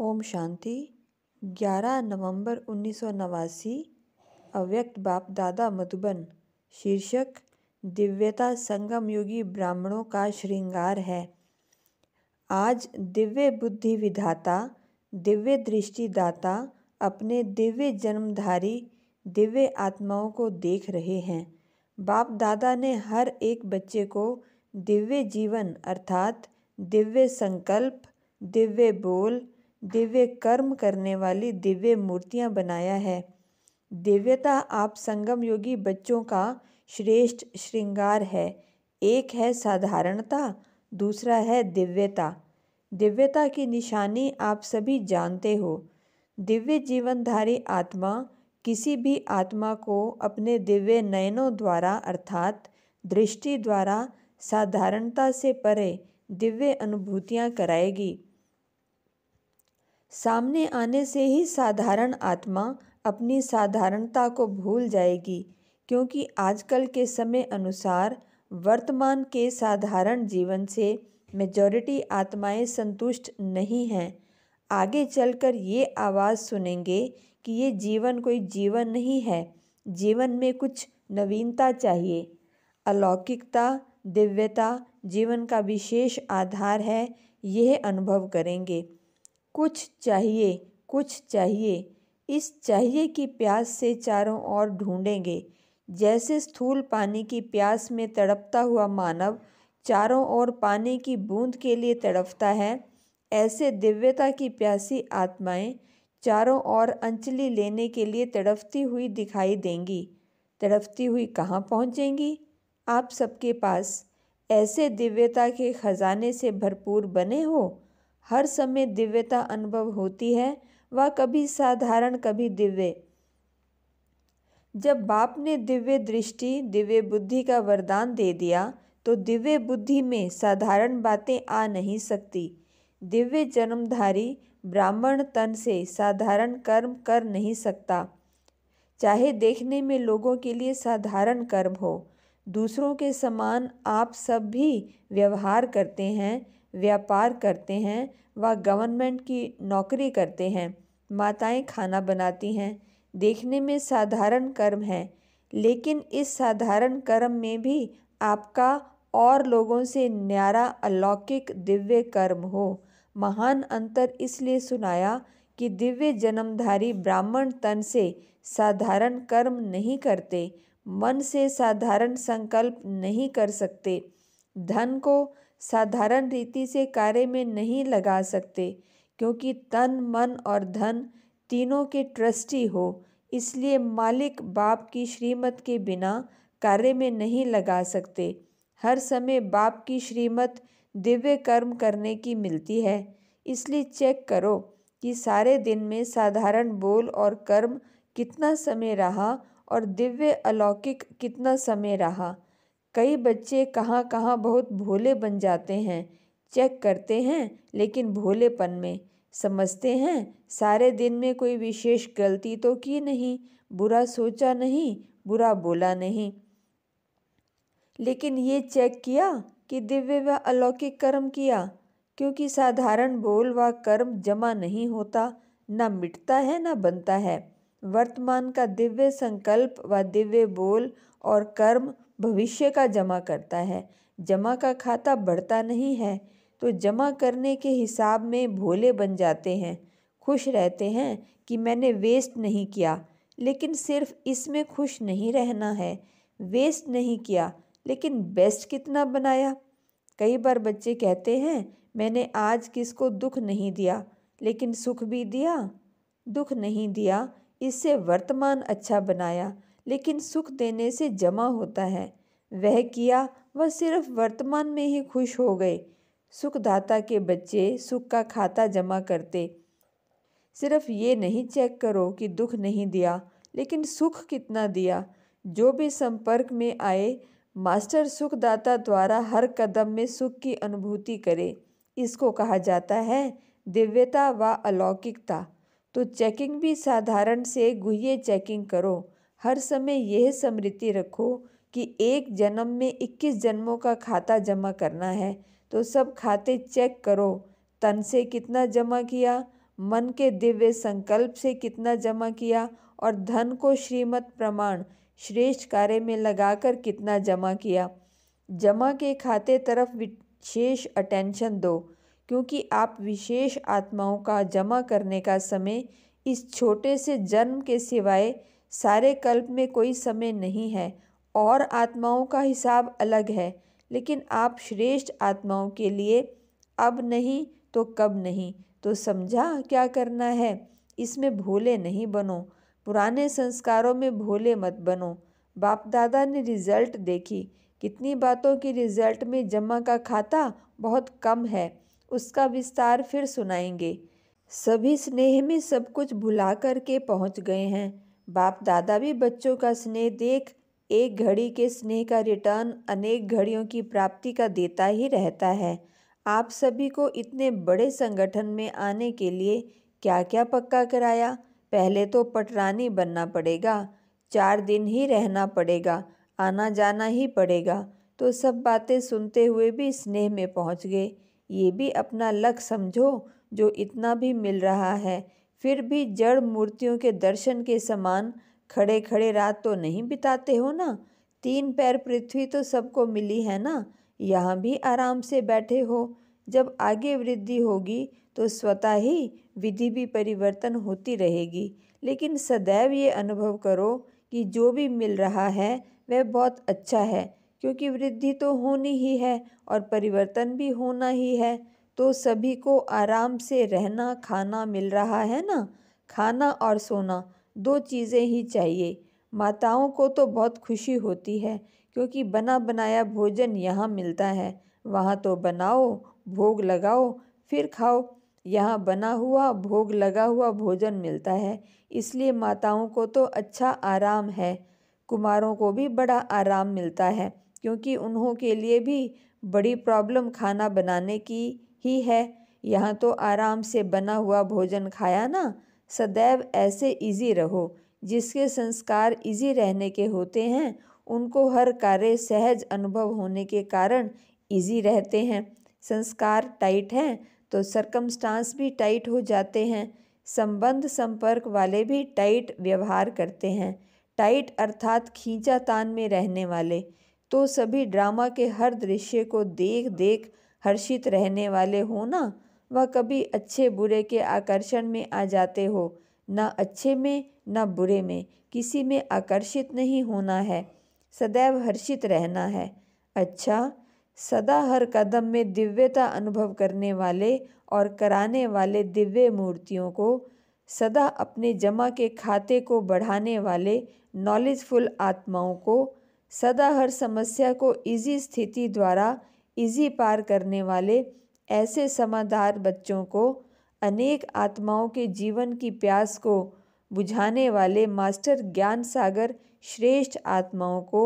ओम शांति 11 नवंबर उन्नीस अव्यक्त बाप दादा मधुबन शीर्षक दिव्यता संगम योगी ब्राह्मणों का श्रृंगार है आज दिव्य बुद्धि विधाता दिव्य दृष्टि दाता अपने दिव्य जन्मधारी दिव्य आत्माओं को देख रहे हैं बाप दादा ने हर एक बच्चे को दिव्य जीवन अर्थात दिव्य संकल्प दिव्य बोल दिव्य कर्म करने वाली दिव्य मूर्तियां बनाया है दिव्यता आप संगम योगी बच्चों का श्रेष्ठ श्रृंगार है एक है साधारणता दूसरा है दिव्यता दिव्यता की निशानी आप सभी जानते हो दिव्य जीवनधारी आत्मा किसी भी आत्मा को अपने दिव्य नयनों द्वारा अर्थात दृष्टि द्वारा साधारणता से परे दिव्य अनुभूतियाँ कराएगी सामने आने से ही साधारण आत्मा अपनी साधारणता को भूल जाएगी क्योंकि आजकल के समय अनुसार वर्तमान के साधारण जीवन से मेजॉरिटी आत्माएं संतुष्ट नहीं हैं आगे चलकर ये आवाज़ सुनेंगे कि ये जीवन कोई जीवन नहीं है जीवन में कुछ नवीनता चाहिए अलौकिकता दिव्यता जीवन का विशेष आधार है यह अनुभव करेंगे कुछ चाहिए कुछ चाहिए इस चाहिए की प्यास से चारों ओर ढूंढेंगे जैसे स्थूल पानी की प्यास में तड़पता हुआ मानव चारों ओर पानी की बूंद के लिए तड़पता है ऐसे दिव्यता की प्यासी आत्माएं चारों ओर अंचली लेने के लिए तड़पती हुई दिखाई देंगी तड़पती हुई कहाँ पहुँचेंगी आप सबके पास ऐसे दिव्यता के खजाने से भरपूर बने हो हर समय दिव्यता अनुभव होती है वह कभी साधारण कभी दिव्य जब बाप ने दिव्य दृष्टि दिव्य बुद्धि का वरदान दे दिया तो दिव्य बुद्धि में साधारण बातें आ नहीं सकती दिव्य जन्मधारी ब्राह्मण तन से साधारण कर्म कर नहीं सकता चाहे देखने में लोगों के लिए साधारण कर्म हो दूसरों के समान आप सब भी व्यवहार करते हैं व्यापार करते हैं व गवर्नमेंट की नौकरी करते हैं माताएं खाना बनाती हैं देखने में साधारण कर्म है लेकिन इस साधारण कर्म में भी आपका और लोगों से न्यारा अलौकिक दिव्य कर्म हो महान अंतर इसलिए सुनाया कि दिव्य जन्मधारी ब्राह्मण तन से साधारण कर्म नहीं करते मन से साधारण संकल्प नहीं कर सकते धन को साधारण रीति से कार्य में नहीं लगा सकते क्योंकि तन मन और धन तीनों के ट्रस्टी हो इसलिए मालिक बाप की श्रीमत के बिना कार्य में नहीं लगा सकते हर समय बाप की श्रीमत दिव्य कर्म करने की मिलती है इसलिए चेक करो कि सारे दिन में साधारण बोल और कर्म कितना समय रहा और दिव्य अलौकिक कितना समय रहा कई बच्चे कहाँ कहाँ बहुत भोले बन जाते हैं चेक करते हैं लेकिन भोलेपन में समझते हैं सारे दिन में कोई विशेष गलती तो की नहीं बुरा सोचा नहीं बुरा बोला नहीं लेकिन ये चेक किया कि दिव्य व अलौकिक कर्म किया क्योंकि साधारण बोल व कर्म जमा नहीं होता न मिटता है न बनता है वर्तमान का दिव्य संकल्प व दिव्य बोल और कर्म भविष्य का जमा करता है जमा का खाता बढ़ता नहीं है तो जमा करने के हिसाब में भोले बन जाते हैं खुश रहते हैं कि मैंने वेस्ट नहीं किया लेकिन सिर्फ इसमें खुश नहीं रहना है वेस्ट नहीं किया लेकिन बेस्ट कितना बनाया कई बार बच्चे कहते हैं मैंने आज किसको दुख नहीं दिया लेकिन सुख भी दिया दुख नहीं दिया इससे वर्तमान अच्छा बनाया लेकिन सुख देने से जमा होता है वह किया वह सिर्फ वर्तमान में ही खुश हो गए सुखदाता के बच्चे सुख का खाता जमा करते सिर्फ ये नहीं चेक करो कि दुख नहीं दिया लेकिन सुख कितना दिया जो भी संपर्क में आए मास्टर सुखदाता द्वारा हर कदम में सुख की अनुभूति करे इसको कहा जाता है दिव्यता व अलौकिकता तो चेकिंग भी साधारण से गुहे चेकिंग करो हर समय यह स्मृति रखो कि एक जन्म में 21 जन्मों का खाता जमा करना है तो सब खाते चेक करो तन से कितना जमा किया मन के दिव्य संकल्प से कितना जमा किया और धन को श्रीमत प्रमाण श्रेष्ठ कार्य में लगाकर कितना जमा किया जमा के खाते तरफ विशेष अटेंशन दो क्योंकि आप विशेष आत्माओं का जमा करने का समय इस छोटे से जन्म के सिवाय सारे कल्प में कोई समय नहीं है और आत्माओं का हिसाब अलग है लेकिन आप श्रेष्ठ आत्माओं के लिए अब नहीं तो कब नहीं तो समझा क्या करना है इसमें भोले नहीं बनो पुराने संस्कारों में भोले मत बनो बाप दादा ने रिज़ल्ट देखी कितनी बातों की रिज़ल्ट में जमा का खाता बहुत कम है उसका विस्तार फिर सुनाएंगे सभी स्नेह में सब कुछ भुला कर के पहुँच गए हैं बाप दादा भी बच्चों का स्नेह देख एक घड़ी के स्नेह का रिटर्न अनेक घड़ियों की प्राप्ति का देता ही रहता है आप सभी को इतने बड़े संगठन में आने के लिए क्या क्या पक्का कराया पहले तो पटरानी बनना पड़ेगा चार दिन ही रहना पड़ेगा आना जाना ही पड़ेगा तो सब बातें सुनते हुए भी स्नेह में पहुंच गए ये भी अपना लक समझो जो इतना भी मिल रहा है फिर भी जड़ मूर्तियों के दर्शन के समान खड़े खड़े रात तो नहीं बिताते हो ना तीन पैर पृथ्वी तो सबको मिली है ना यहाँ भी आराम से बैठे हो जब आगे वृद्धि होगी तो स्वतः ही विधि भी परिवर्तन होती रहेगी लेकिन सदैव ये अनुभव करो कि जो भी मिल रहा है वह बहुत अच्छा है क्योंकि वृद्धि तो होनी ही है और परिवर्तन भी होना ही है तो सभी को आराम से रहना खाना मिल रहा है ना खाना और सोना दो चीज़ें ही चाहिए माताओं को तो बहुत खुशी होती है क्योंकि बना बनाया भोजन यहाँ मिलता है वहाँ तो बनाओ भोग लगाओ फिर खाओ यहाँ बना हुआ भोग लगा हुआ भोजन मिलता है इसलिए माताओं को तो अच्छा आराम है कुमारों को भी बड़ा आराम मिलता है क्योंकि उन्हों के लिए भी बड़ी प्रॉब्लम खाना बनाने की ही है यहाँ तो आराम से बना हुआ भोजन खाया ना सदैव ऐसे इजी रहो जिसके संस्कार इजी रहने के होते हैं उनको हर कार्य सहज अनुभव होने के कारण इजी रहते हैं संस्कार टाइट हैं तो सरकमस्टांस भी टाइट हो जाते हैं संबंध संपर्क वाले भी टाइट व्यवहार करते हैं टाइट अर्थात खींचा तान में रहने वाले तो सभी ड्रामा के हर दृश्य को देख देख हर्षित रहने वाले हो ना वह कभी अच्छे बुरे के आकर्षण में आ जाते हो ना अच्छे में ना बुरे में किसी में आकर्षित नहीं होना है सदैव हर्षित रहना है अच्छा सदा हर कदम में दिव्यता अनुभव करने वाले और कराने वाले दिव्य मूर्तियों को सदा अपने जमा के खाते को बढ़ाने वाले नॉलेजफुल आत्माओं को सदा हर समस्या को इजी स्थिति द्वारा इजी पार करने वाले ऐसे समाधार बच्चों को अनेक आत्माओं के जीवन की प्यास को बुझाने वाले मास्टर ज्ञान सागर श्रेष्ठ आत्माओं को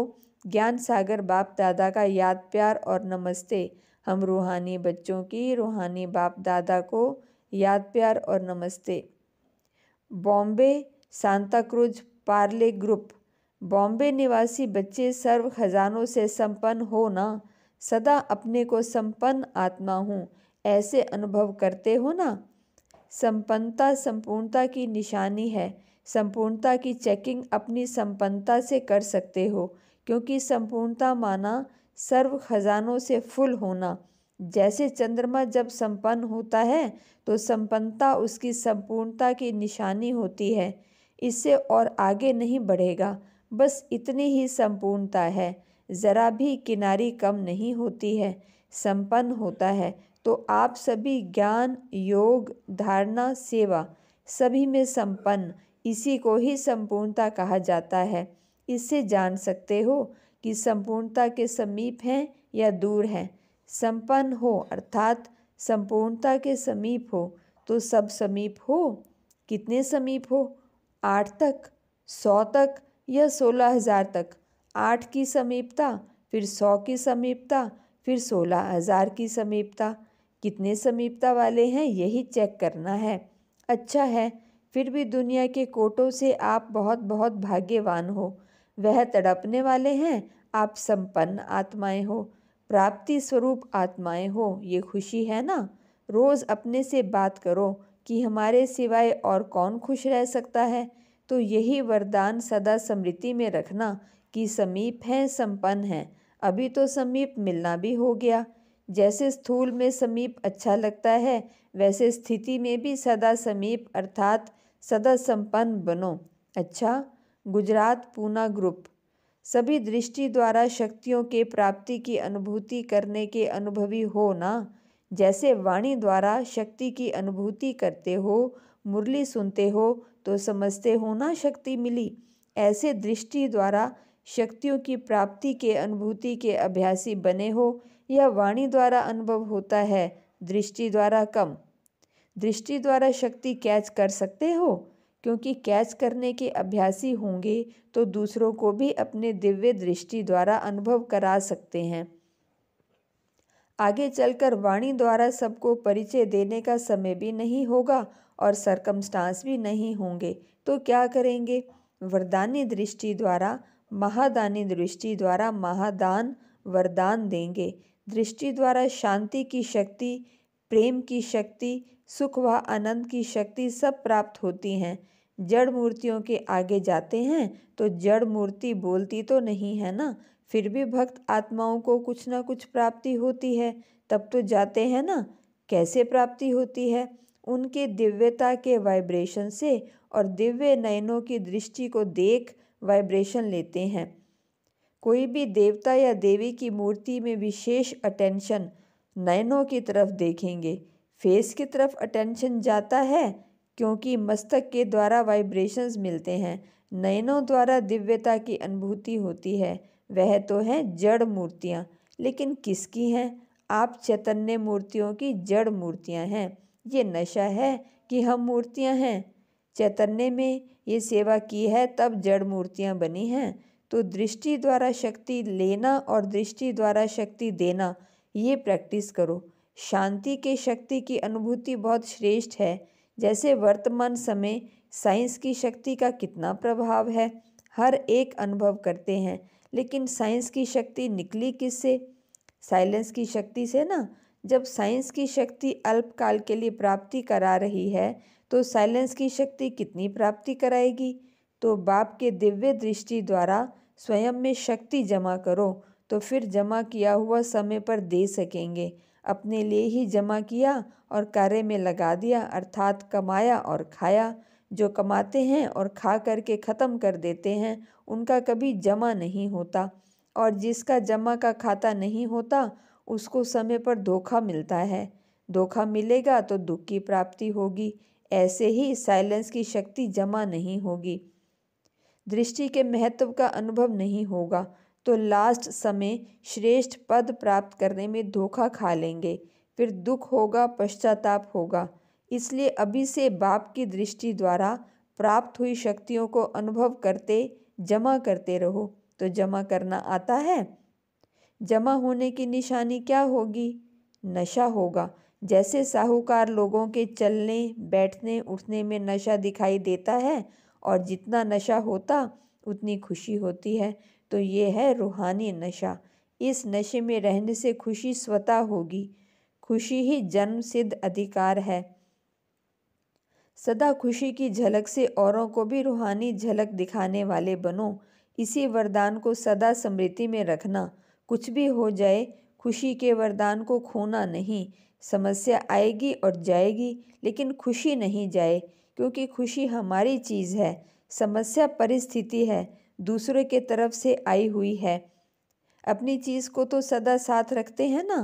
ज्ञान सागर बाप दादा का याद प्यार और नमस्ते हम रूहानी बच्चों की रूहानी बाप दादा को याद प्यार और नमस्ते बॉम्बे सांताक्रूज पार्ले ग्रुप बॉम्बे निवासी बच्चे सर्व खजानों से संपन्न हो ना सदा अपने को संपन्न आत्मा हूँ ऐसे अनुभव करते हो ना संपन्नता संपूर्णता की निशानी है संपूर्णता की चेकिंग अपनी संपन्नता से कर सकते हो क्योंकि संपूर्णता माना सर्व खजानों से फुल होना जैसे चंद्रमा जब संपन्न होता है तो संपन्नता उसकी संपूर्णता की निशानी होती है इससे और आगे नहीं बढ़ेगा बस इतनी ही संपूर्णता है ज़रा भी किनारी कम नहीं होती है संपन्न होता है तो आप सभी ज्ञान योग धारणा सेवा सभी में संपन्न इसी को ही संपूर्णता कहा जाता है इससे जान सकते हो कि संपूर्णता के समीप हैं या दूर हैं संपन्न हो अर्थात संपूर्णता के समीप हो तो सब समीप हो कितने समीप हो आठ तक सौ तक या सोलह हज़ार तक आठ की समीपता फिर सौ की समीपता फिर सोलह हज़ार की समीपता कितने समीपता वाले हैं यही चेक करना है अच्छा है फिर भी दुनिया के कोटों से आप बहुत बहुत भाग्यवान हो वह तड़पने वाले हैं आप संपन्न आत्माएं हो प्राप्ति स्वरूप आत्माएं हो ये खुशी है ना रोज़ अपने से बात करो कि हमारे सिवाय और कौन खुश रह सकता है तो यही वरदान सदा स्मृति में रखना कि समीप हैं संपन्न हैं अभी तो समीप मिलना भी हो गया जैसे स्थूल में समीप अच्छा लगता है वैसे स्थिति में भी सदा समीप अर्थात सदा संपन्न बनो अच्छा गुजरात पूना ग्रुप सभी दृष्टि द्वारा शक्तियों के प्राप्ति की अनुभूति करने के अनुभवी हो ना जैसे वाणी द्वारा शक्ति की अनुभूति करते हो मुरली सुनते हो तो समझते हो ना शक्ति मिली ऐसे दृष्टि द्वारा शक्तियों की प्राप्ति के अनुभूति के अभ्यासी बने हो यह वाणी द्वारा अनुभव होता है दृष्टि द्वारा कम दृष्टि द्वारा शक्ति कैच कर सकते हो क्योंकि कैच करने के अभ्यासी होंगे तो दूसरों को भी अपने दिव्य दृष्टि द्वारा अनुभव करा सकते हैं आगे चलकर वाणी द्वारा सबको परिचय देने का समय भी नहीं होगा और सरकमस्टांस भी नहीं होंगे तो क्या करेंगे वरदानी दृष्टि द्वारा महादानी दृष्टि द्वारा महादान वरदान देंगे दृष्टि द्वारा शांति की शक्ति प्रेम की शक्ति सुख व आनंद की शक्ति सब प्राप्त होती हैं जड़ मूर्तियों के आगे जाते हैं तो जड़ मूर्ति बोलती तो नहीं है ना फिर भी भक्त आत्माओं को कुछ ना कुछ प्राप्ति होती है तब तो जाते हैं ना कैसे प्राप्ति होती है उनके दिव्यता के वाइब्रेशन से और दिव्य नयनों की दृष्टि को देख वाइब्रेशन लेते हैं कोई भी देवता या देवी की मूर्ति में विशेष अटेंशन नयनों की तरफ देखेंगे फेस की तरफ अटेंशन जाता है क्योंकि मस्तक के द्वारा वाइब्रेशंस मिलते हैं नयनों द्वारा दिव्यता की अनुभूति होती है वह तो हैं जड़ मूर्तियाँ लेकिन किसकी हैं आप चैतन्य मूर्तियों की जड़ मूर्तियाँ हैं ये नशा है कि हम मूर्तियाँ हैं चैतन्य में ये सेवा की है तब जड़ मूर्तियाँ बनी हैं तो दृष्टि द्वारा शक्ति लेना और दृष्टि द्वारा शक्ति देना ये प्रैक्टिस करो शांति के शक्ति की अनुभूति बहुत श्रेष्ठ है जैसे वर्तमान समय साइंस की शक्ति का कितना प्रभाव है हर एक अनुभव करते हैं लेकिन साइंस की शक्ति निकली किससे साइलेंस की शक्ति से ना जब साइंस की शक्ति अल्पकाल के लिए प्राप्ति करा रही है तो साइलेंस की शक्ति कितनी प्राप्ति कराएगी तो बाप के दिव्य दृष्टि द्वारा स्वयं में शक्ति जमा करो तो फिर जमा किया हुआ समय पर दे सकेंगे अपने लिए ही जमा किया और कार्य में लगा दिया अर्थात कमाया और खाया जो कमाते हैं और खा करके ख़त्म कर देते हैं उनका कभी जमा नहीं होता और जिसका जमा का खाता नहीं होता उसको समय पर धोखा मिलता है धोखा मिलेगा तो दुख की प्राप्ति होगी ऐसे ही साइलेंस की शक्ति जमा नहीं होगी दृष्टि के महत्व का अनुभव नहीं होगा तो लास्ट समय श्रेष्ठ पद प्राप्त करने में धोखा खा लेंगे फिर दुख होगा पश्चाताप होगा इसलिए अभी से बाप की दृष्टि द्वारा प्राप्त हुई शक्तियों को अनुभव करते जमा करते रहो तो जमा करना आता है जमा होने की निशानी क्या होगी नशा होगा जैसे साहूकार लोगों के चलने बैठने उठने में नशा दिखाई देता है और जितना नशा होता उतनी खुशी होती है तो ये है रूहानी नशा इस नशे में रहने से खुशी स्वतः होगी खुशी ही जन्म सिद्ध अधिकार है सदा खुशी की झलक से औरों को भी रूहानी झलक दिखाने वाले बनो इसी वरदान को सदा समृद्धि में रखना कुछ भी हो जाए खुशी के वरदान को खोना नहीं समस्या आएगी और जाएगी लेकिन खुशी नहीं जाए क्योंकि खुशी हमारी चीज़ है समस्या परिस्थिति है दूसरे के तरफ से आई हुई है अपनी चीज़ को तो सदा साथ रखते हैं ना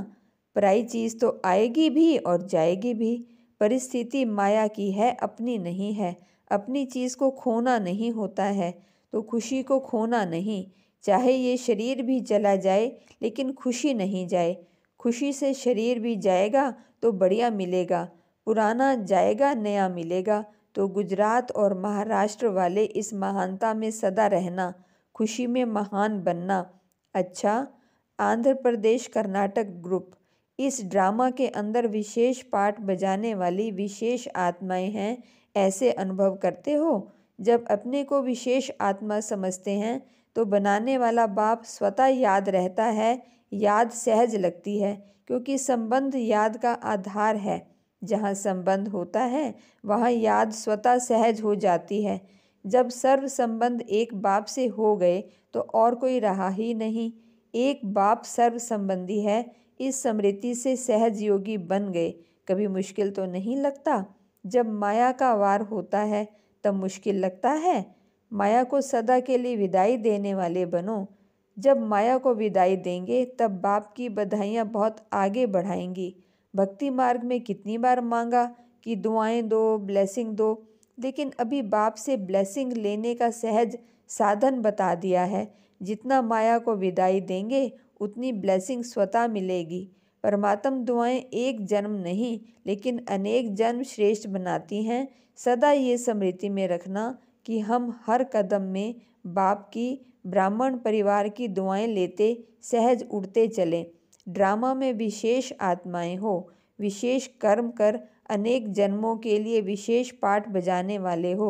पराई चीज़ तो आएगी भी और जाएगी भी परिस्थिति माया की है अपनी नहीं है अपनी चीज़ को खोना नहीं होता है तो खुशी को खोना नहीं चाहे ये शरीर भी चला जाए लेकिन खुशी नहीं जाए खुशी से शरीर भी जाएगा तो बढ़िया मिलेगा पुराना जाएगा नया मिलेगा तो गुजरात और महाराष्ट्र वाले इस महानता में सदा रहना खुशी में महान बनना अच्छा आंध्र प्रदेश कर्नाटक ग्रुप इस ड्रामा के अंदर विशेष पाठ बजाने वाली विशेष आत्माएं हैं ऐसे अनुभव करते हो जब अपने को विशेष आत्मा समझते हैं तो बनाने वाला बाप स्वतः याद रहता है याद सहज लगती है क्योंकि संबंध याद का आधार है जहाँ संबंध होता है वहाँ याद स्वतः सहज हो जाती है जब सर्व संबंध एक बाप से हो गए तो और कोई रहा ही नहीं एक बाप सर्व संबंधी है इस समृद्धि से सहज योगी बन गए कभी मुश्किल तो नहीं लगता जब माया का वार होता है तब मुश्किल लगता है माया को सदा के लिए विदाई देने वाले बनो जब माया को विदाई देंगे तब बाप की बधाइयाँ बहुत आगे बढ़ाएंगी भक्ति मार्ग में कितनी बार मांगा कि दुआएं दो ब्लेसिंग दो लेकिन अभी बाप से ब्लेसिंग लेने का सहज साधन बता दिया है जितना माया को विदाई देंगे उतनी ब्लेसिंग स्वतः मिलेगी परमात्म दुआएं एक जन्म नहीं लेकिन अनेक जन्म श्रेष्ठ बनाती हैं सदा ये स्मृति में रखना कि हम हर कदम में बाप की ब्राह्मण परिवार की दुआएं लेते सहज उड़ते चलें ड्रामा में विशेष आत्माएं हो विशेष कर्म कर अनेक जन्मों के लिए विशेष पाठ बजाने वाले हो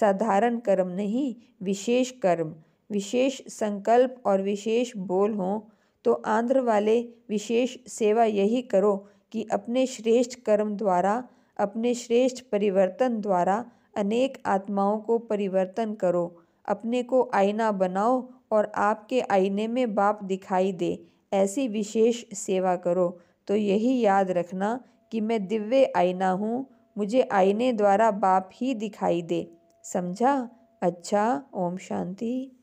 साधारण कर्म नहीं विशेष कर्म विशेष संकल्प और विशेष बोल हों तो आंध्र वाले विशेष सेवा यही करो कि अपने श्रेष्ठ कर्म द्वारा अपने श्रेष्ठ परिवर्तन द्वारा अनेक आत्माओं को परिवर्तन करो अपने को आईना बनाओ और आपके आईने में बाप दिखाई दे ऐसी विशेष सेवा करो तो यही याद रखना कि मैं दिव्य आईना हूँ मुझे आईने द्वारा बाप ही दिखाई दे समझा अच्छा ओम शांति